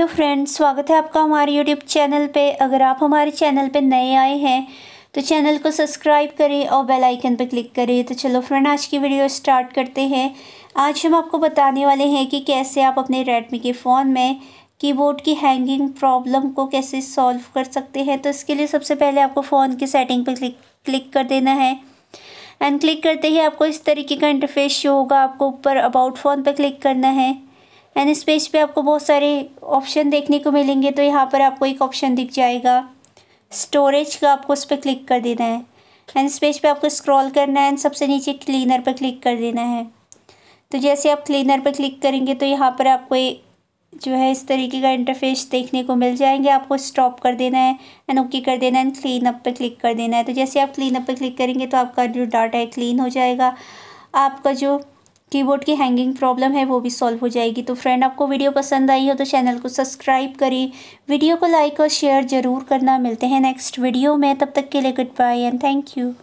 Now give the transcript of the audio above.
hello तो friends स्वागत है आपका हमारे यूट्यूब चैनल पे अगर आप हमारे चैनल पे नए आए हैं तो चैनल को सब्सक्राइब करें और बेल आइकन पर क्लिक करें तो चलो फ्रेंड आज की वीडियो स्टार्ट करते हैं आज हम आपको बताने वाले हैं कि कैसे आप अपने रेडमी के फ़ोन में कीबोर्ड की हैंगिंग प्रॉब्लम को कैसे सॉल्व कर सकते हैं तो इसके लिए सबसे पहले आपको फ़ोन की सेटिंग पर क्लिक क्लिक कर देना है एंड क्लिक करते ही आपको इस तरीके का इंटरफेस शो होगा आपको ऊपर अबाउट फ़ोन पर क्लिक करना है एंड इस पेज पे आपको बहुत सारे ऑप्शन देखने को मिलेंगे तो यहाँ पर आपको एक ऑप्शन दिख जाएगा स्टोरेज का आपको उस पर क्लिक कर देना है एंड इस पेज पे आपको स्क्रॉल करना है एंड सबसे नीचे क्लीनर पर क्लिक कर देना है तो जैसे आप क्लीनर पर क्लिक करेंगे तो यहाँ पर आपको जो है इस तरीके का इंटरफेस देखने को मिल जाएंगे आपको स्टॉप कर देना है एंड ओके कर देना है एंड क्लीन अप पर क्लिक कर देना है तो जैसे आप क्लीन अप पर क्लिक करेंगे तो आपका जो डाटा है क्लीन हो जाएगा आपका जो कीबोर्ड की हैंगिंग प्रॉब्लम है वो भी सॉल्व हो जाएगी तो फ्रेंड आपको वीडियो पसंद आई हो तो चैनल को सब्सक्राइब करें वीडियो को लाइक और शेयर ज़रूर करना मिलते हैं नेक्स्ट वीडियो में तब तक के लिए goodbye and thank you